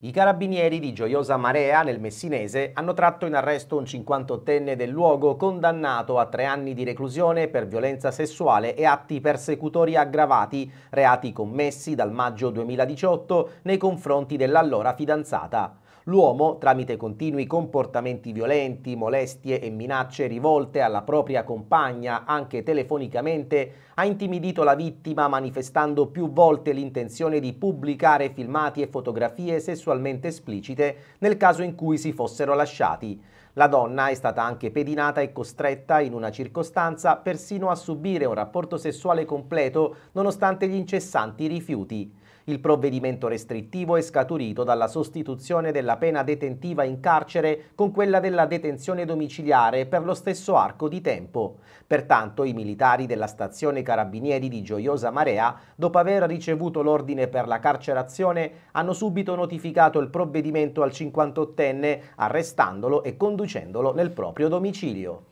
I carabinieri di Gioiosa Marea nel Messinese hanno tratto in arresto un 58enne del luogo condannato a tre anni di reclusione per violenza sessuale e atti persecutori aggravati, reati commessi dal maggio 2018 nei confronti dell'allora fidanzata. L'uomo, tramite continui comportamenti violenti, molestie e minacce rivolte alla propria compagna, anche telefonicamente, ha intimidito la vittima manifestando più volte l'intenzione di pubblicare filmati e fotografie sessualmente esplicite nel caso in cui si fossero lasciati. La donna è stata anche pedinata e costretta in una circostanza persino a subire un rapporto sessuale completo nonostante gli incessanti rifiuti. Il provvedimento restrittivo è scaturito dalla sostituzione della pena detentiva in carcere con quella della detenzione domiciliare per lo stesso arco di tempo. Pertanto i militari della stazione Carabinieri di Gioiosa Marea, dopo aver ricevuto l'ordine per la carcerazione, hanno subito notificato il provvedimento al 58enne, arrestandolo e conducendo riconducendolo nel proprio domicilio.